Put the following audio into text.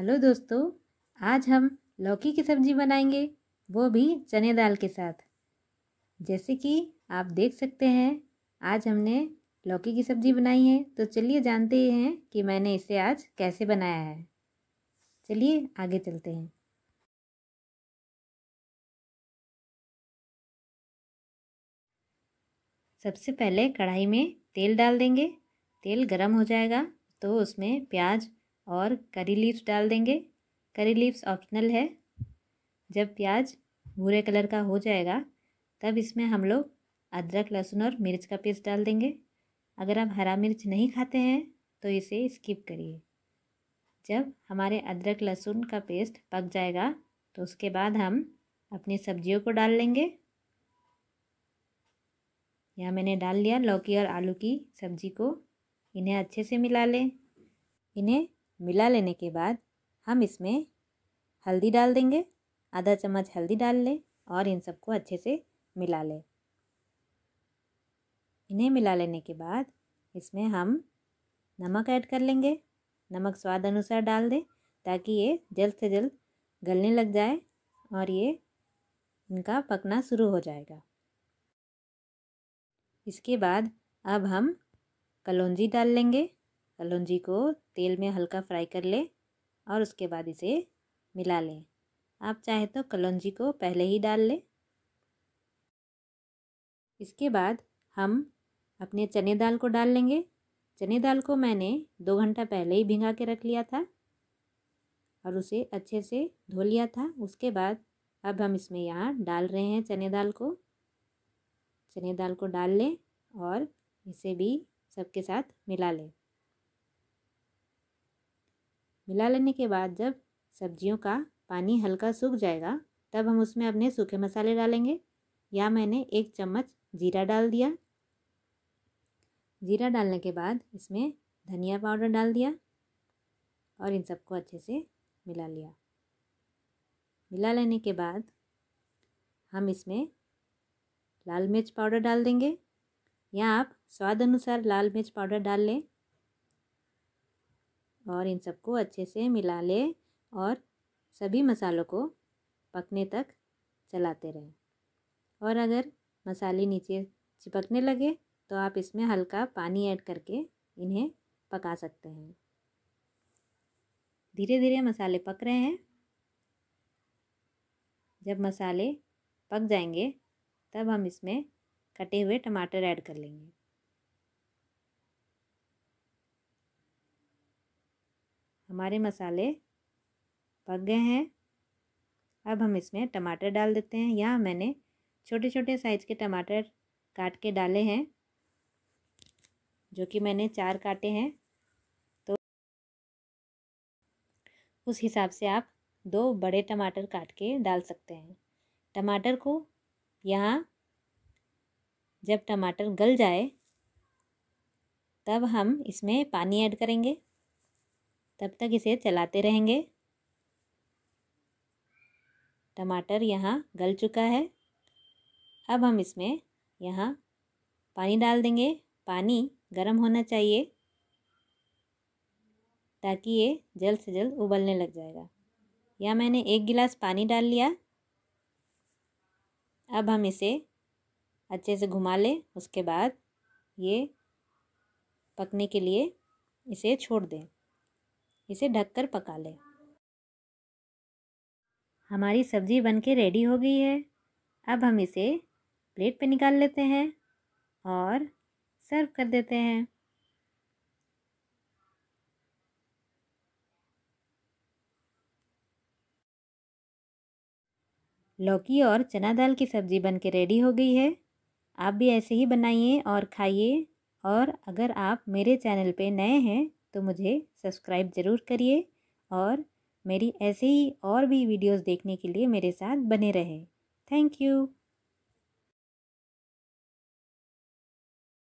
hello दोस्तों आज हम लौकी की सब्ज़ी बनाएंगे वो भी चने दाल के साथ जैसे कि आप देख सकते हैं आज हमने लौकी की सब्ज़ी बनाई है तो चलिए जानते हैं कि मैंने इसे आज कैसे बनाया है चलिए आगे चलते हैं सबसे पहले कढ़ाई में तेल डाल देंगे तेल गरम हो जाएगा तो उसमें प्याज और करी लीव्स डाल देंगे करी लीव्स ऑप्शनल है जब प्याज भूरे कलर का हो जाएगा तब इसमें हम लोग अदरक लहसुन और मिर्च का पेस्ट डाल देंगे अगर आप हरा मिर्च नहीं खाते हैं तो इसे स्किप करिए जब हमारे अदरक लहसुन का पेस्ट पक जाएगा तो उसके बाद हम अपनी सब्जियों को डाल लेंगे यहाँ मैंने डाल लिया लौकी और आलू की सब्जी को इन्हें अच्छे से मिला लें इन्हें मिला लेने के बाद हम इसमें हल्दी डाल देंगे आधा चम्मच हल्दी डाल लें और इन सबको अच्छे से मिला लें इन्हें मिला लेने के बाद इसमें हम नमक ऐड कर लेंगे नमक स्वाद अनुसार डाल दें ताकि ये जल्द से जल्द गलने लग जाए और ये इनका पकना शुरू हो जाएगा इसके बाद अब हम कलौंजी डाल लेंगे कलौजी को तेल में हल्का फ्राई कर लें और उसके बाद इसे मिला लें आप चाहे तो कलौजी को पहले ही डाल लें इसके बाद हम अपने चने दाल को डाल लेंगे चने दाल को मैंने दो घंटा पहले ही भिंगा के रख लिया था और उसे अच्छे से धो लिया था उसके बाद अब हम इसमें यहाँ डाल रहे हैं चने दाल को चने दाल को डाल लें और इसे भी सबके साथ मिला लें मिला लेने के बाद जब सब्जियों का पानी हल्का सूख जाएगा तब हम उसमें अपने सूखे मसाले डालेंगे या मैंने एक चम्मच जीरा डाल दिया जीरा डालने के बाद इसमें धनिया पाउडर डाल दिया और इन सबको अच्छे से मिला लिया मिला लेने के बाद हम इसमें लाल मिर्च पाउडर डाल देंगे या आप स्वाद अनुसार लाल मिर्च पाउडर डाल लें और इन सबको अच्छे से मिला लें और सभी मसालों को पकने तक चलाते रहें और अगर मसाले नीचे चिपकने लगे तो आप इसमें हल्का पानी ऐड करके इन्हें पका सकते हैं धीरे धीरे मसाले पक रहे हैं जब मसाले पक जाएंगे तब हम इसमें कटे हुए टमाटर ऐड कर लेंगे हमारे मसाले पक गए हैं अब हम इसमें टमाटर डाल देते हैं यहाँ मैंने छोटे छोटे साइज़ के टमाटर काट के डाले हैं जो कि मैंने चार काटे हैं तो उस हिसाब से आप दो बड़े टमाटर काट के डाल सकते हैं टमाटर को यहाँ जब टमाटर गल जाए तब हम इसमें पानी ऐड करेंगे तब तक इसे चलाते रहेंगे टमाटर यहाँ गल चुका है अब हम इसमें यहाँ पानी डाल देंगे पानी गर्म होना चाहिए ताकि ये जल्द से जल्द उबलने लग जाएगा या मैंने एक गिलास पानी डाल लिया अब हम इसे अच्छे से घुमा लें उसके बाद ये पकने के लिए इसे छोड़ दें इसे ढककर पका लें हमारी सब्ज़ी बनके रेडी हो गई है अब हम इसे प्लेट पे निकाल लेते हैं और सर्व कर देते हैं लौकी और चना दाल की सब्ज़ी बन के रेडी हो गई है आप भी ऐसे ही बनाइए और खाइए और अगर आप मेरे चैनल पे नए हैं तो मुझे सब्सक्राइब ज़रूर करिए और मेरी ऐसे ही और भी वीडियोस देखने के लिए मेरे साथ बने रहें थैंक यू